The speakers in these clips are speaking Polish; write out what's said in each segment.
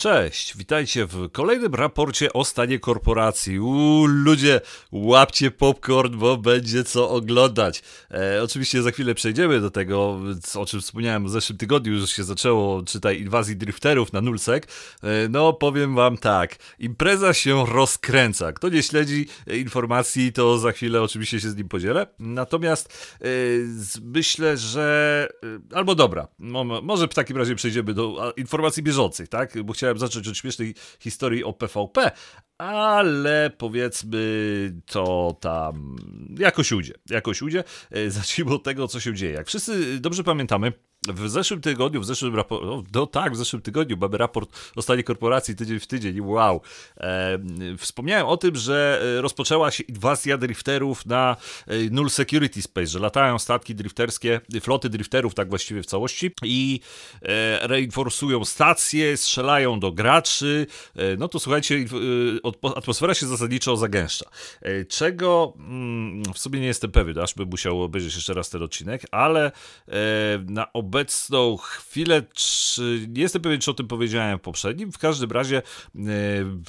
Cześć, witajcie w kolejnym raporcie o stanie korporacji. Uuu, ludzie, łapcie popcorn, bo będzie co oglądać. E, oczywiście za chwilę przejdziemy do tego, o czym wspomniałem w zeszłym tygodniu, już się zaczęło, czytaj, inwazji drifterów na Nulsek. E, no, powiem wam tak, impreza się rozkręca. Kto nie śledzi e, informacji, to za chwilę oczywiście się z nim podzielę. Natomiast e, myślę, że... E, albo dobra, może w takim razie przejdziemy do informacji bieżących, tak? Bo chciałem chciałem zacząć od śmiesznej historii o PvP, ale powiedzmy to tam jakoś ujdzie, jakoś ujdzie. E, zacznijmy od tego, co się dzieje. Jak wszyscy dobrze pamiętamy, w zeszłym tygodniu, w zeszłym raporcie, no, tak, w zeszłym tygodniu mamy raport o stanie korporacji tydzień w tydzień, wow. E, wspomniałem o tym, że e, rozpoczęła się inwazja drifterów na e, Null Security Space, że latają statki drifterskie, floty drifterów tak właściwie w całości i e, reinforsują stacje, strzelają do graczy. E, no to słuchajcie, e, atmosfera się zasadniczo zagęszcza. czego mm, w sumie nie jestem pewien, aż bym musiał obejrzeć jeszcze raz ten odcinek, ale na ob obecną chwilę. Czy, nie jestem pewien, czy o tym powiedziałem w poprzednim. W każdym razie. E, w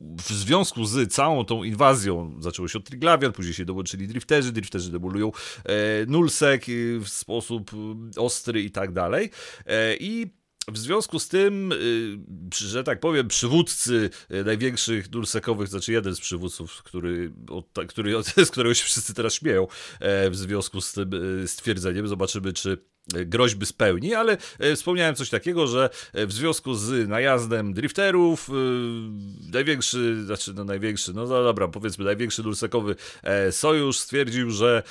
w związku z całą tą inwazją, zaczęło się od Triglavian, później się dołączyli drifterzy, drifterzy demolują e, Nulsek e, w sposób e, ostry i tak dalej. E, I w związku z tym, że tak powiem, przywódcy największych nulsekowych, znaczy jeden z przywódców, który, od, który, z którego się wszyscy teraz śmieją, w związku z tym stwierdzeniem, zobaczymy, czy E, groźby spełni, ale e, wspomniałem coś takiego, że e, w związku z najazdem drifterów największy, znaczy no największy, no, no dobra, powiedzmy największy dursekowy sojusz stwierdził, że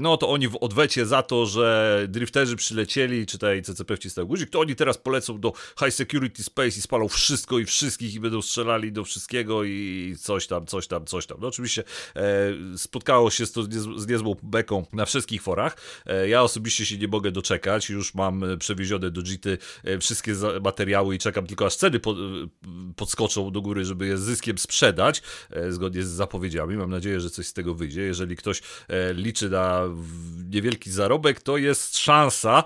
no to oni w odwecie za to, że drifterzy przylecieli, czytaj CCP wcisnął guzik, to oni teraz polecą do High Security Space i spalą wszystko i wszystkich i będą strzelali do wszystkiego i coś tam, coś tam, coś tam. No oczywiście spotkało się z, to, z niezłą beką na wszystkich forach. ja osobiście się nie mogę doczekać czekać. Już mam e, przewiezione do Jity e, wszystkie materiały i czekam tylko aż ceny e, podskoczą do góry, żeby je z zyskiem sprzedać, zgodnie z zapowiedziami. Mam nadzieję, że coś z tego wyjdzie. Jeżeli ktoś liczy na niewielki zarobek, to jest szansa,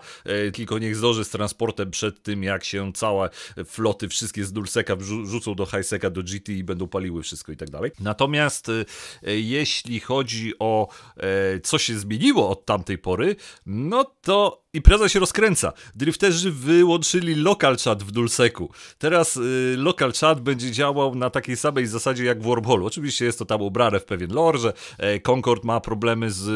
tylko niech zdąży z transportem przed tym, jak się całe floty wszystkie z Dulseka rzucą do Highseka, do GT i będą paliły wszystko i tak dalej. Natomiast jeśli chodzi o co się zmieniło od tamtej pory, no to Impreza się rozkręca. Drifterzy wyłączyli local chat w Dulseku. Teraz y, local chat będzie działał na takiej samej zasadzie jak w Wormholu. Oczywiście jest to tam ubrane w pewien lore, że e, Concord ma problemy z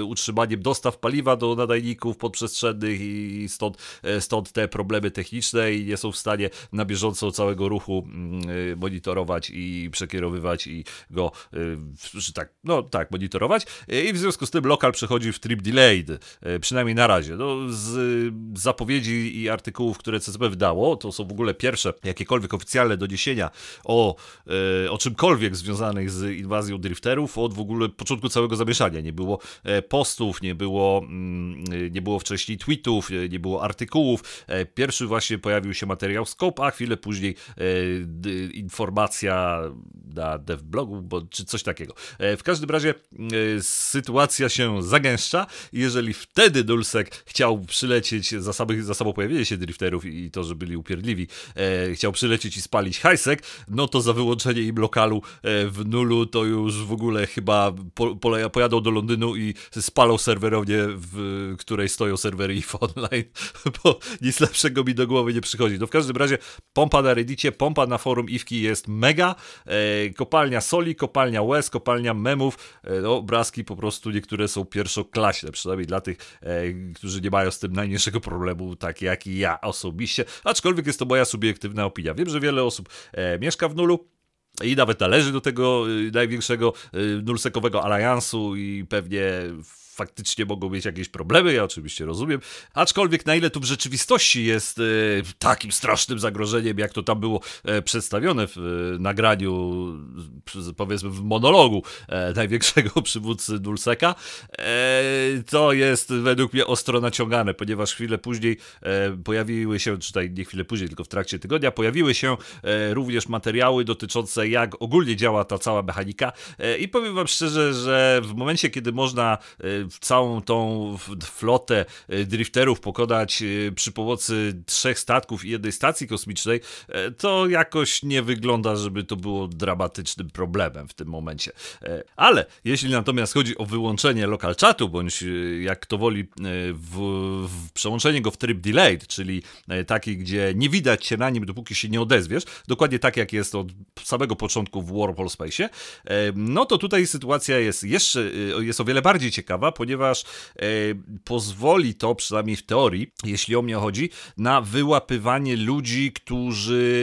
y, utrzymaniem dostaw paliwa do nadajników podprzestrzennych i, stąd, e, stąd te problemy techniczne i nie są w stanie na bieżąco całego ruchu mm, y, monitorować i przekierowywać i go, y, tak, no tak, monitorować. E, I w związku z tym lokal przechodzi w trip delayed, e, przynajmniej na razie. No, z zapowiedzi i artykułów, które CCP wydało, to są w ogóle pierwsze jakiekolwiek oficjalne doniesienia o, e, o czymkolwiek związanych z inwazją drifterów od w ogóle początku całego zamieszania. Nie było e, postów, nie było, mm, nie było wcześniej tweetów, e, nie było artykułów. Pierwszy właśnie pojawił się materiał Scope, a chwilę później informacja na blogu bo, czy coś takiego. W każdym razie sytuacja się zagęszcza. Jeżeli wtedy Dulsek chciał chciał przylecieć, za, samych, za sobą pojawienie się drifterów i to, że byli upierdliwi, e, chciał przylecieć i spalić hajsek, no to za wyłączenie im lokalu e, w nulu to już w ogóle chyba po, po, pojadą do Londynu i spalą serwerownię, w której stoją serwery i Online, bo nic lepszego mi do głowy nie przychodzi. No w każdym razie pompa na Reddicie, pompa na forum iwki jest mega, e, kopalnia soli, kopalnia łez, kopalnia memów, e, no braski po prostu niektóre są pierwszoklaśne, przynajmniej dla tych, e, którzy nie mają mają z tym najmniejszego problemu, tak jak i ja osobiście, aczkolwiek jest to moja subiektywna opinia. Wiem, że wiele osób e, mieszka w nulu, i nawet należy do tego e, największego e, nulsekowego aliansu i pewnie faktycznie mogą mieć jakieś problemy, ja oczywiście rozumiem. Aczkolwiek na ile to w rzeczywistości jest e, takim strasznym zagrożeniem, jak to tam było e, przedstawione w e, nagraniu, powiedzmy w monologu największego przywódcy dulseka, to jest według mnie ostro naciągane, ponieważ chwilę później pojawiły się, tutaj nie chwilę później, tylko w trakcie tygodnia, pojawiły się również materiały dotyczące jak ogólnie działa ta cała mechanika i powiem wam szczerze, że w momencie, kiedy można całą tą flotę e, drifterów pokonać e, przy pomocy trzech statków i jednej stacji kosmicznej, e, to jakoś nie wygląda, żeby to było dramatycznym problemem w tym momencie. Ale jeśli natomiast chodzi o wyłączenie lokal chatu, bądź jak kto woli, w, w przełączenie go w tryb delayed, czyli taki, gdzie nie widać się na nim, dopóki się nie odezwiesz, dokładnie tak jak jest od samego początku w Warhol Space, no to tutaj sytuacja jest jeszcze jest o wiele bardziej ciekawa, ponieważ e, pozwoli to, przynajmniej w teorii, jeśli o mnie chodzi, na wyłapywanie ludzi, którzy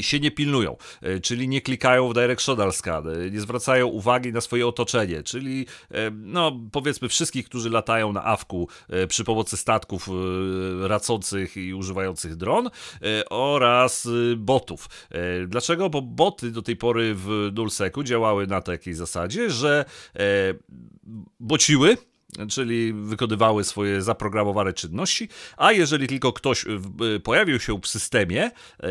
się nie pilnują, e, czyli nie klikają w Directional Scan, e, nie zwracają uwagi na swoje otoczenie, czyli e, no powiedzmy wszystkich, którzy latają na awku e, przy pomocy statków e, racących i używających dron oraz botów. Dlaczego? Bo boty do tej pory w Dulseku działały na takiej zasadzie, że bociły czyli wykonywały swoje zaprogramowane czynności, a jeżeli tylko ktoś pojawił się w systemie, e,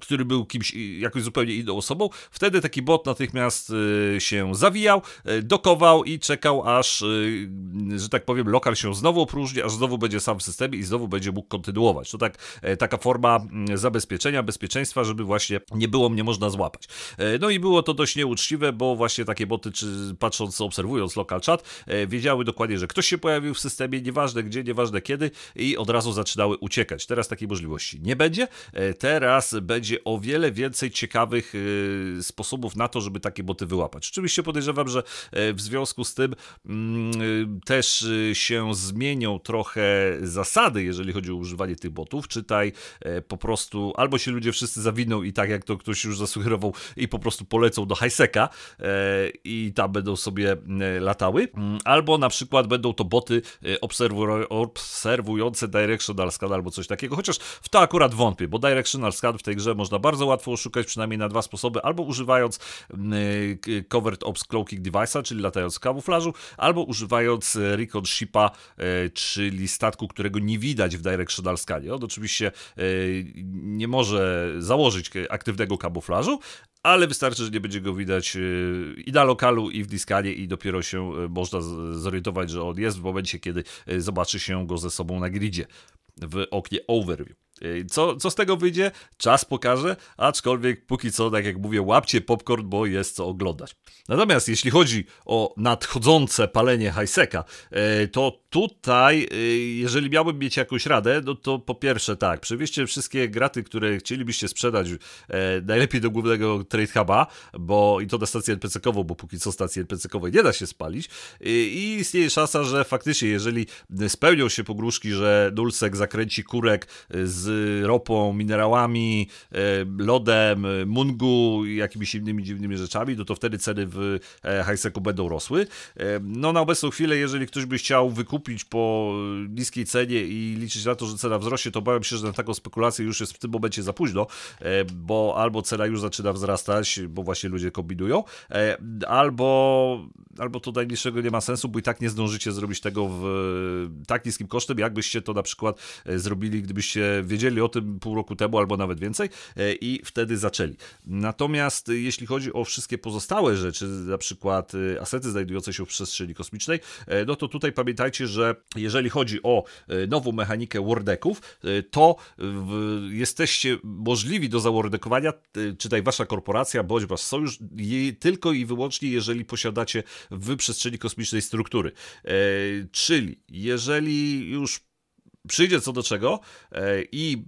który był kimś y, jakąś zupełnie inną osobą, wtedy taki bot natychmiast y, się zawijał, y, dokował i czekał aż, że tak powiem, lokal się znowu opróżni, aż znowu będzie sam w systemie i znowu będzie mógł kontynuować. To tak, e, taka forma mm, zabezpieczenia, bezpieczeństwa, żeby właśnie nie było mnie można złapać. E, no i było to dość nieuczciwe, bo właśnie takie boty, czy patrząc, obserwując lokal chat, e, wiedziały dokładnie, że ktoś się pojawił w systemie, nieważne gdzie, nieważne kiedy i od razu zaczynały uciekać. Teraz takiej możliwości nie będzie. Teraz będzie będzie o wiele więcej ciekawych y, sposobów na to, żeby takie boty wyłapać. Oczywiście podejrzewam, że e, w związku z tym mm, y, też y, się zmienią trochę zasady, jeżeli chodzi o używanie tych botów. Czytaj e, po prostu, albo się ludzie wszyscy zawiną i tak jak to ktoś już zasugerował, i po prostu polecą do Highseka e, i tam będą sobie latały, mm, albo na przykład będą to boty obserwujące Directional Scan albo coś takiego, chociaż w to akurat wątpię, bo Directional Scan w tej grze można bardzo łatwo oszukać, przynajmniej na dwa sposoby, albo używając mm, Covered Ops Cloaking Device'a, czyli latając w kamuflażu, albo używając e, Recon Shipa, e, czyli statku, którego nie widać w Directional Scanie. On oczywiście e, nie może założyć aktywnego kamuflażu, ale wystarczy, że nie będzie go widać i na lokalu, i w diskanie, i dopiero się można zorientować, że on jest w momencie, kiedy zobaczy się go ze sobą na gridzie w oknie overview. Co, co z tego wyjdzie? Czas pokaże, aczkolwiek póki co, tak jak mówię, łapcie popcorn, bo jest co oglądać. Natomiast jeśli chodzi o nadchodzące palenie hajseka, e, to tutaj, e, jeżeli miałbym mieć jakąś radę, no to po pierwsze tak, przywieźcie wszystkie graty, które chcielibyście sprzedać e, najlepiej do głównego Trade Huba, bo i to na stację NPC-ową, bo póki co stacji NPC-owej nie da się spalić i istnieje szansa, że faktycznie, jeżeli spełnią się pogróżki, że Nulsek zakręci kurek z ropą, minerałami, e, lodem, e, mungu i jakimiś innymi dziwnymi rzeczami, no to wtedy ceny w e, Highseku będą rosły. No na obecną chwilę, jeżeli ktoś by chciał wykupić po niskiej cenie i liczyć na to, że cena wzrośnie, to obawiam się, że na taką spekulację już jest w tym momencie za późno, bo albo cena już zaczyna wzrastać, bo właśnie ludzie kombinują, albo, albo to najmniejszego nie ma sensu, bo i tak nie zdążycie zrobić tego w tak niskim kosztem, jakbyście to na przykład zrobili, gdybyście wiedzieli, wiedzieli o tym pół roku temu albo nawet więcej e, i wtedy zaczęli. Natomiast e, jeśli chodzi o wszystkie pozostałe rzeczy, na przykład e, asety znajdujące się w przestrzeni kosmicznej, no to tutaj pamiętajcie, że jeżeli chodzi o nową mechanikę wordeków, to jesteście możliwi do zawardekowania, czytaj wasza korporacja bądź wasz sojusz, tylko i wyłącznie jeżeli posiadacie w przestrzeni kosmicznej struktury. Czyli jeżeli już przyjdzie co do czego e, i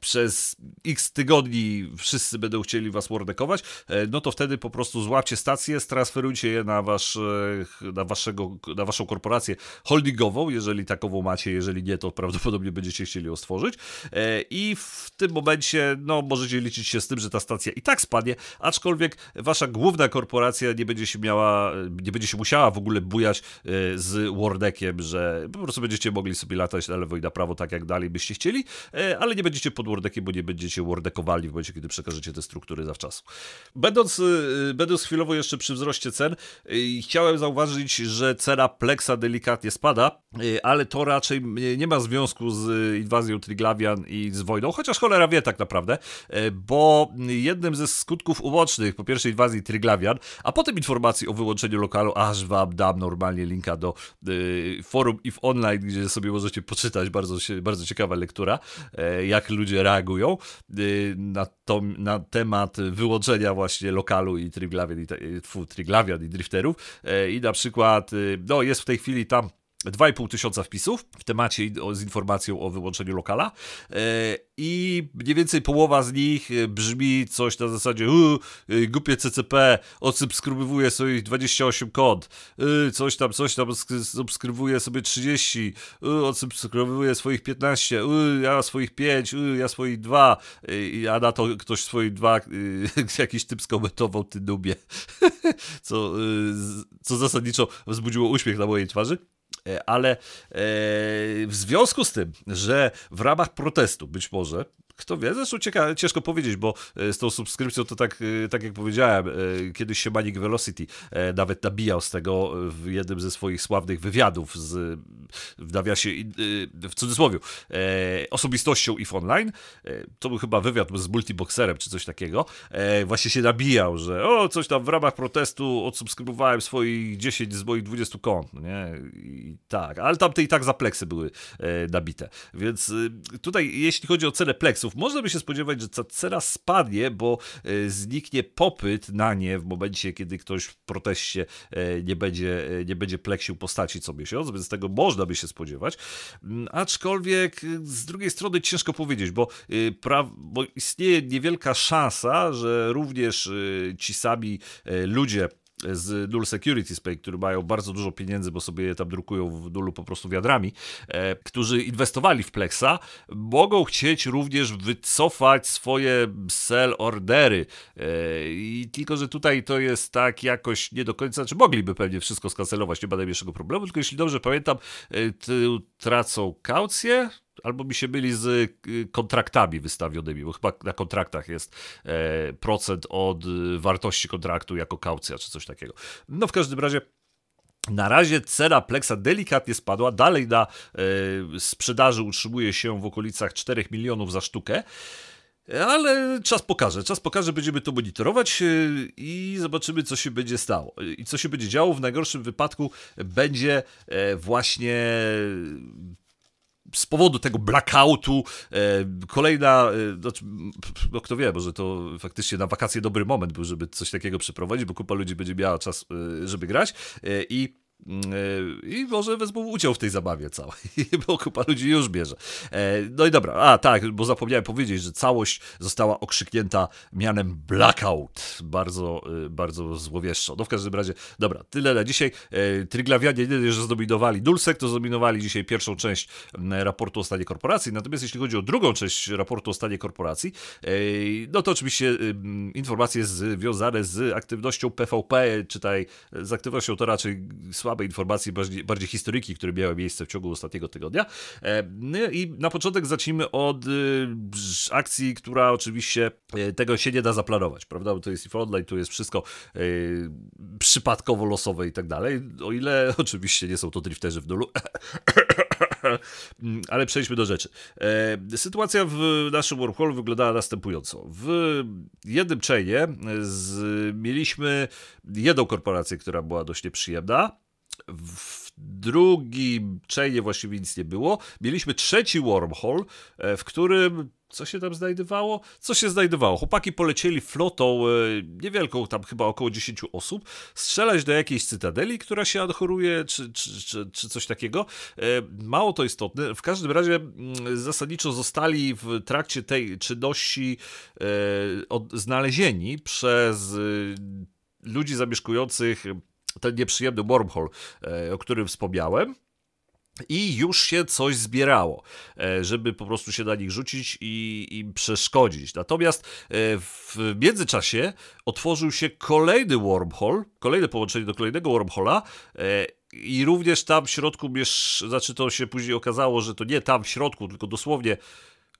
przez x tygodni wszyscy będą chcieli was mordekować, e, no to wtedy po prostu złapcie stację, transferujcie je na, wasz, e, na, waszego, na waszą korporację holdingową, jeżeli takową macie, jeżeli nie, to prawdopodobnie będziecie chcieli ją stworzyć e, i w tym momencie no, możecie liczyć się z tym, że ta stacja i tak spadnie, aczkolwiek wasza główna korporacja nie będzie się miała, nie będzie się musiała w ogóle bujać z Wardekiem, że po prostu będziecie mogli sobie latać na lewo i na prawo tak jak dalej byście chcieli, ale nie będziecie pod wordekiem, bo nie będziecie wordekowali w momencie, kiedy przekażecie te struktury zawczasu. Będąc, y, y, będąc chwilowo jeszcze przy wzroście cen, y, chciałem zauważyć, że cena Plexa delikatnie spada, ale to raczej nie ma związku z inwazją Triglavian i z wojną, chociaż cholera wie tak naprawdę, bo jednym ze skutków ubocznych po pierwszej inwazji Triglavian, a potem informacji o wyłączeniu lokalu, aż wam dam normalnie linka do forum i w online, gdzie sobie możecie poczytać, bardzo, bardzo ciekawa lektura, jak ludzie reagują y, na, to, na temat wyłączenia właśnie lokalu i Triglavian i, y, tfu, Triglavian i Drifterów e, i na przykład, y, no jest w tej chwili tam 2,5 tysiąca wpisów w temacie z informacją o wyłączeniu lokala e, i mniej więcej połowa z nich e, brzmi coś na zasadzie e, głupie CCP, odsubskrybuje sobie 28 kod, coś tam, coś tam, subskrybuje sobie 30, odsubskrybuje swoich 15, ja swoich 5, ja swoich 2, a na to ktoś swoich 2, jakiś typ skomentował, ty dubie, co, co zasadniczo wzbudziło uśmiech na mojej twarzy. E, ale e, w związku z tym, że w ramach protestu być może kto wie, zresztą ciekawe, ciężko powiedzieć, bo e, z tą subskrypcją to tak, e, tak jak powiedziałem, e, kiedyś się Manic Velocity nawet nabijał z tego w jednym ze swoich sławnych wywiadów z, w nawiasie, w cudzysłowie, osobistością IF Online. To był chyba wywiad z Multiboxerem czy coś takiego. Właśnie się nabijał, że o, coś tam w ramach protestu odsubskrybowałem swoich 10 z moich 20 kont, no nie? I tak, ale tamte i tak za pleksy były nabite. Więc tutaj, jeśli chodzi o cenę pleksu, można by się spodziewać, że ta cena spadnie, bo e, zniknie popyt na nie w momencie, kiedy ktoś w proteście e, nie będzie, e, nie będzie pleksił postaci co miesiąc, więc tego można by się spodziewać. Mm, aczkolwiek z drugiej strony ciężko powiedzieć, bo, pra- bo istnieje niewielka szansa, że również ci sami ludzie z Dual Security Space, którzy mają bardzo dużo pieniędzy, bo sobie je tam drukują w Dulu po prostu wiadrami, e, którzy inwestowali w Plexa, mogą chcieć również wycofać swoje sell ordery. E, I tylko, że tutaj to jest tak jakoś nie do końca, czy mogliby pewnie wszystko skancelować, nie ma najmniejszego problemu, tylko jeśli dobrze pamiętam, e, tracą kaucję, albo mi się byli z y, kontraktami wystawionymi, bo chyba na kontraktach jest e, procent od y, wartości kontraktu jako kaucja czy coś takiego. No w każdym razie. Na razie cena Plexa delikatnie spadła, dalej na e, sprzedaży utrzymuje się w okolicach 4 milionów za sztukę. Ale czas pokaże, czas pokaże, będziemy to monitorować e, i zobaczymy, co się będzie stało. E, I co się będzie działo w najgorszym wypadku, będzie właśnie z powodu tego blackoutu, e, kolejna, e, znaczy, no kto wie, może to faktycznie na wakacje dobry moment był, żeby coś takiego przeprowadzić, bo kupa ludzi będzie miała czas, e, żeby grać i Mm, y, I może wezmą udział w tej zabawie całej, bo kupa ludzi już bierze. E, no i dobra, a tak, bo zapomniałem powiedzieć, że całość została okrzyknięta mianem Blackout. Bardzo, y, bardzo złowieszczo. No w każdym razie, dobra, tyle na dzisiaj. E, Tryglawianie, nie że zdominowali Dulsek, to zdominowali dzisiaj pierwszą część mm, raportu o stanie korporacji. Natomiast jeśli chodzi o drugą część raportu o stanie korporacji, e, no to oczywiście y, informacje związane z aktywnością PVP, czytaj, z aktywnością to raczej słabo słabe informacje, bardziej, bardziej historyki, które miały miejsce w ciągu ostatniego tygodnia. E, no i na początek zacznijmy od y, akcji, która oczywiście e, tego się nie da zaplanować, prawda? Bo to jest IFO Online, tu jest wszystko e, przypadkowo losowe i tak dalej. O ile oczywiście nie są to drifterzy w nulu. Ale przejdźmy do rzeczy. Sytuacja w naszym wormhole wyglądała następująco. W jednym chainie z, mieliśmy jedną korporację, która była dość nieprzyjemna, w drugim chainie właściwie nic nie było. Mieliśmy trzeci wormhole, e, w którym co się tam znajdowało? Co się znajdowało? Chłopaki polecieli flotą e, niewielką, tam chyba około 10 osób, strzelać do jakiejś cytadeli, która się anchoruje, czy, czy, czy, czy coś takiego. E, mało to istotne. W każdym razie mm, zasadniczo zostali w trakcie tej czynności znalezieni przez ludzi zamieszkujących ten nieprzyjemny wormhole, e, o którym wspomniałem. I już się coś zbierało, e, żeby po prostu się na nich rzucić i im przeszkodzić. Natomiast e, w międzyczasie otworzył się kolejny wormhole, kolejne połączenie do kolejnego wormhola i również tam w środku, znaczy to się później okazało, że to nie tam w środku, tylko dosłownie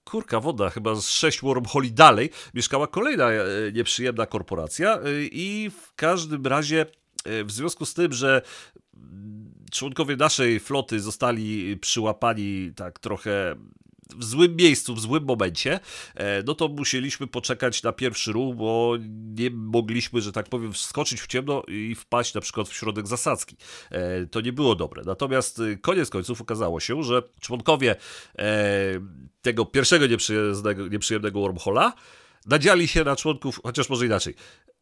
kurka woda, chyba z sześć wormholi dalej mieszkała kolejna nieprzyjemna korporacja i w każdym razie E, w związku z tym, że członkowie naszej floty zostali przyłapani tak trochę w złym miejscu, w złym momencie, e, no to musieliśmy poczekać na pierwszy ruch, bo nie mogliśmy, że tak powiem, wskoczyć w ciemno i wpaść na przykład w środek zasadzki. E, to nie było dobre. Natomiast koniec końców okazało się, że członkowie tego pierwszego nieprzyjemnego, nieprzyjemnego wormhola nadziali się na członków, chociaż może inaczej,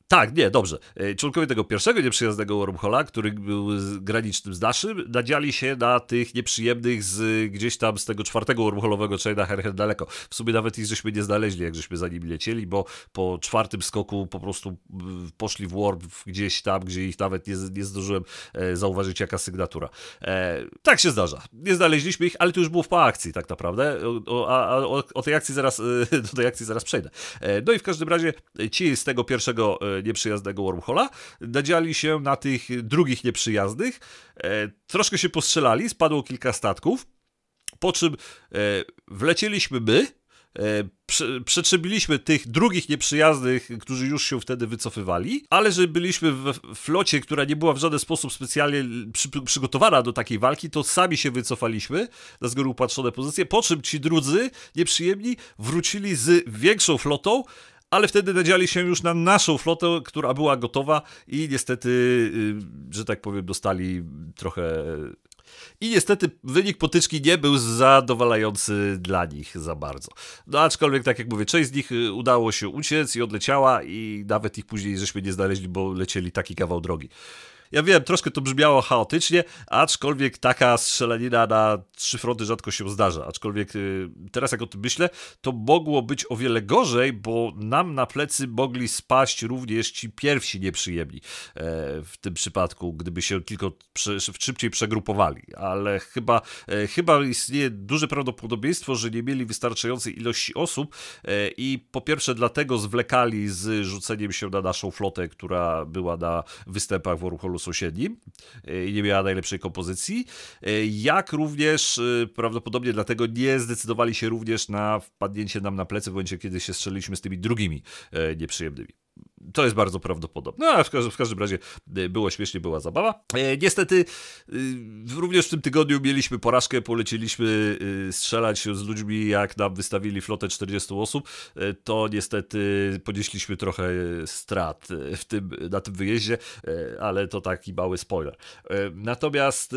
tak, nie, dobrze. E, członkowie tego pierwszego nieprzyjaznego wormhola, który był granicznym z naszym, nadziali się na tych nieprzyjemnych z gdzieś tam z tego czwartego wormholowego chaina Herhen daleko. W sumie nawet ich żeśmy nie znaleźli, jak żeśmy za nimi lecieli, bo po czwartym skoku po prostu mm, poszli w warp gdzieś tam, gdzie ich nawet nie, nie zdążyłem e, zauważyć jaka sygnatura. E, tak się zdarza. Nie znaleźliśmy ich, ale to już było po akcji tak naprawdę, o, a, o, o tej akcji zaraz, e, do tej akcji zaraz przejdę. E, no i w każdym razie ci z tego pierwszego nieprzyjaznego Wormhola, nadziali się na tych drugich nieprzyjaznych, e, troszkę się postrzelali, spadło kilka statków, po czym e, wlecieliśmy my, e, przetrzebiliśmy tych drugich nieprzyjaznych, którzy już się wtedy wycofywali, ale że byliśmy w flocie, która nie była w żaden sposób specjalnie przy, przygotowana do takiej walki, to sami się wycofaliśmy na z góry upatrzone pozycje, po czym ci drudzy nieprzyjemni wrócili z większą flotą, ale wtedy nadziali się już na naszą flotę, która była gotowa i niestety, y, że tak powiem, dostali trochę i niestety wynik potyczki nie był zadowalający dla nich za bardzo. No aczkolwiek, tak jak mówię, część z nich y, udało się uciec i odleciała i nawet ich później żeśmy nie znaleźli, bo lecieli taki kawał drogi. Ja wiem, troszkę to brzmiało chaotycznie, aczkolwiek taka strzelanina na trzy fronty rzadko się zdarza. Aczkolwiek y, teraz jak o tym myślę, to mogło być o wiele gorzej, bo nam na plecy mogli spaść również ci pierwsi nieprzyjemni e, w tym przypadku, gdyby się tylko szybciej przegrupowali. Ale chyba, e, chyba istnieje duże prawdopodobieństwo, że nie mieli wystarczającej ilości osób e, i po pierwsze dlatego zwlekali z rzuceniem się na naszą flotę, która była na występach w Warholu polu sąsiednim e, i nie miała najlepszej kompozycji, e, jak również e, prawdopodobnie dlatego nie zdecydowali się również na wpadnięcie nam na plecy w momencie, kiedy się strzeliliśmy z tymi drugimi nieprzyjemnymi to jest bardzo prawdopodobne. No, a w, każdym, w każdym razie e, było śmiesznie, była zabawa. E, niestety, e, również w tym tygodniu mieliśmy porażkę, poleciliśmy e, strzelać z ludźmi, jak nam wystawili flotę 40 osób. to niestety ponieśliśmy trochę strat w tym, na tym wyjeździe, ale to taki mały spoiler. natomiast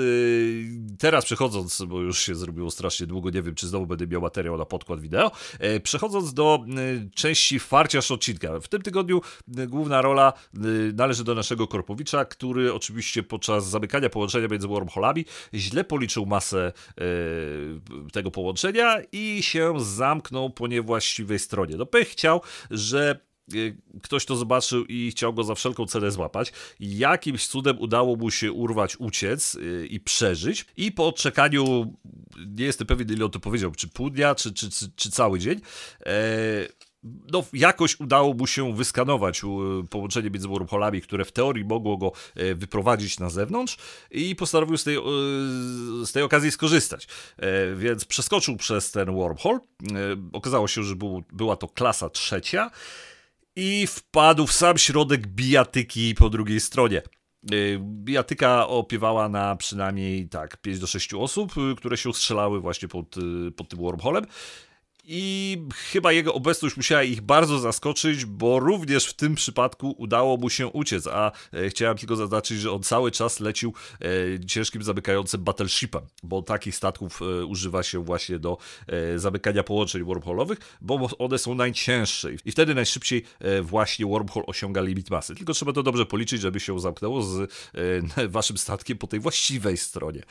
teraz przechodząc, bo już się zrobiło strasznie długo, nie wiem, czy znowu będę miał materiał na podkład wideo, przechodząc do części farciarz odcinka. W tym tygodniu Y, główna rola y, należy do naszego Korpowicza, który oczywiście podczas zamykania połączenia między wormholami źle policzył masę y, tego połączenia i się zamknął po niewłaściwej stronie. No pech chciał, że ktoś to zobaczył i chciał go za wszelką cenę złapać. Jakimś cudem udało mu się urwać, uciec i przeżyć. I po odczekaniu, nie jestem pewien ile on to powiedział, czy pół dnia, czy, czy, czy, czy cały dzień, e no, jakoś udało mu się wyskanować połączenie między wormholami, które w teorii mogło go e, wyprowadzić na zewnątrz i postanowił z tej, z tej okazji skorzystać. E, więc przeskoczył przez ten wormhole. Okazało się, że był, była to klasa trzecia i wpadł w sam środek bijatyki po drugiej stronie. E, bijatyka opiewała na przynajmniej tak 5 do 6 osób, które się strzelały właśnie pod, pod tym wormholem i chyba jego obecność musiała ich bardzo zaskoczyć, bo również w tym przypadku udało mu się uciec, a e, chciałem tylko zaznaczyć, że on cały czas lecił e, ciężkim zamykającym battleshipem, bo takich statków e, używa się właśnie do zamykania połączeń wormholowych, bo one są najcięższe i wtedy najszybciej właśnie wormhole osiąga limit masy. Tylko trzeba to dobrze policzyć, żeby się zamknęło z waszym statkiem po tej właściwej stronie.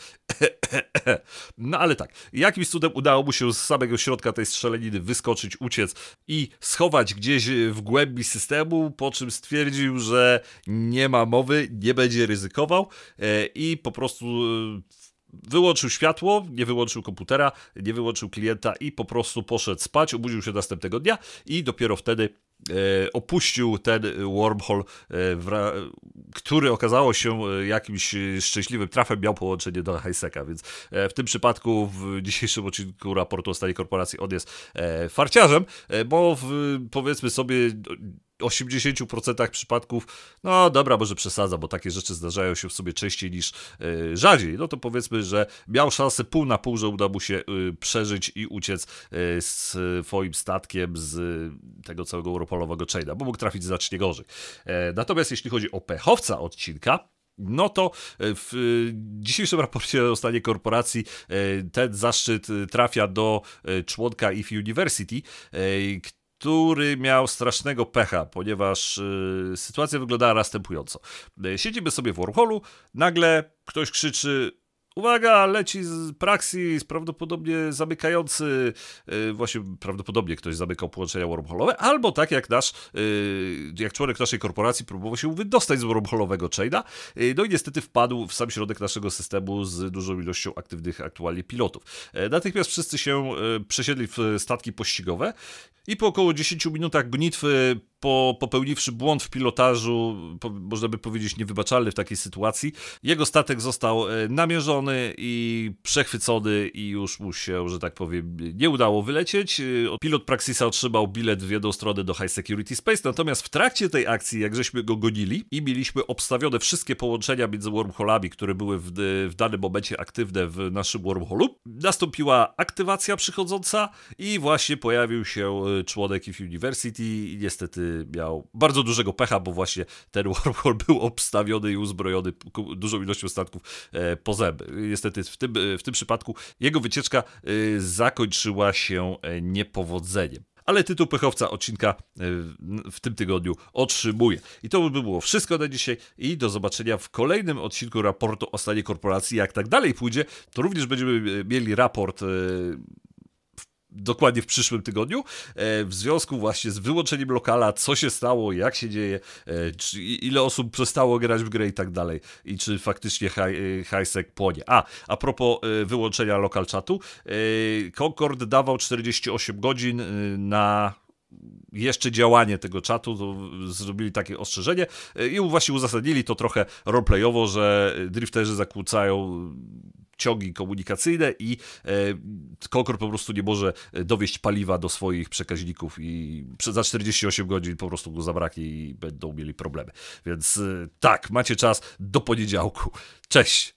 no ale tak, jakimś cudem udało mu się z samego środka tej strzelby wyskoczyć, uciec i schować gdzieś y, w głębi systemu, po czym stwierdził, że nie ma mowy, nie będzie ryzykował e, i po prostu y, Wyłączył światło, nie wyłączył komputera, nie wyłączył klienta i po prostu poszedł spać, obudził się następnego dnia i dopiero wtedy E, opuścił ten wormhole, e, który okazało się e, jakimś szczęśliwym trafem miał połączenie do Heiseka, więc w tym przypadku w dzisiejszym odcinku raportu o stanie korporacji on jest farciarzem, bo w, powiedzmy sobie 80% przypadków, no dobra, może przesadza, bo takie rzeczy zdarzają się w sobie częściej niż e, rzadziej. No to powiedzmy, że miał szansę pół na pół, że uda mu się e, przeżyć i uciec e, z swoim statkiem z tego całego europolowego chaina, bo mógł trafić znacznie gorzej. natomiast jeśli chodzi o pechowca odcinka, no to w dzisiejszym raporcie o stanie korporacji ten zaszczyt trafia do członka IF University, który miał strasznego pecha, ponieważ y, sytuacja wyglądała następująco. Y, siedzimy sobie w Warholu, nagle ktoś krzyczy Uwaga, leci z Praxis, prawdopodobnie zamykający, yy, właśnie prawdopodobnie ktoś zamykał połączenia wormholowe, albo tak jak nasz, yy, jak członek naszej korporacji próbował się wydostać z wormholowego chaina, yy, no i niestety wpadł w sam środek naszego systemu z dużą ilością aktywnych aktualnie pilotów. E, natychmiast wszyscy się y, przesiedli w statki pościgowe i po około 10 minutach gnitwy po, popełniwszy błąd w pilotażu, po, można by powiedzieć niewybaczalny w takiej sytuacji, jego statek został e, namierzony zmęczony i przechwycony i już mu się, że tak powiem, nie udało wylecieć. Y, pilot Praxisa otrzymał bilet w jedną stronę do High Security Space, natomiast w trakcie tej akcji, jak żeśmy go gonili i mieliśmy obstawione wszystkie połączenia między wormholami, które były w, w danym momencie aktywne w naszym wormholu, nastąpiła aktywacja przychodząca i właśnie pojawił się y, członek IF University i niestety miał bardzo dużego pecha, bo właśnie ten wormhol był obstawiony i uzbrojony dużą ilością statków e, po zęby niestety w tym, w tym przypadku jego wycieczka y, zakończyła się e, niepowodzeniem ale tytuł pychowca odcinka e, w tym tygodniu otrzymuje. I to by było wszystko na dzisiaj i do zobaczenia w kolejnym odcinku raportu o stanie korporacji. Jak tak dalej pójdzie, to również będziemy e, mieli raport dokładnie w przyszłym tygodniu, e, w związku właśnie z wyłączeniem lokala, co się stało, jak się dzieje, e, ile osób przestało grać w grę i tak dalej i czy faktycznie e, hajsek płonie. A, a propos wyłączenia lokal czatu, Concord dawał 48 godzin na jeszcze działanie tego czatu, to zrobili takie ostrzeżenie i właśnie uzasadnili to trochę roleplayowo, że drifterzy zakłócają ciągi komunikacyjne i e, Kokor po prostu nie może e, dowieść paliwa do swoich przekaźników i za 48 godzin po prostu go zabraknie i będą mieli problemy. Więc e, tak, macie czas do poniedziałku. Cześć!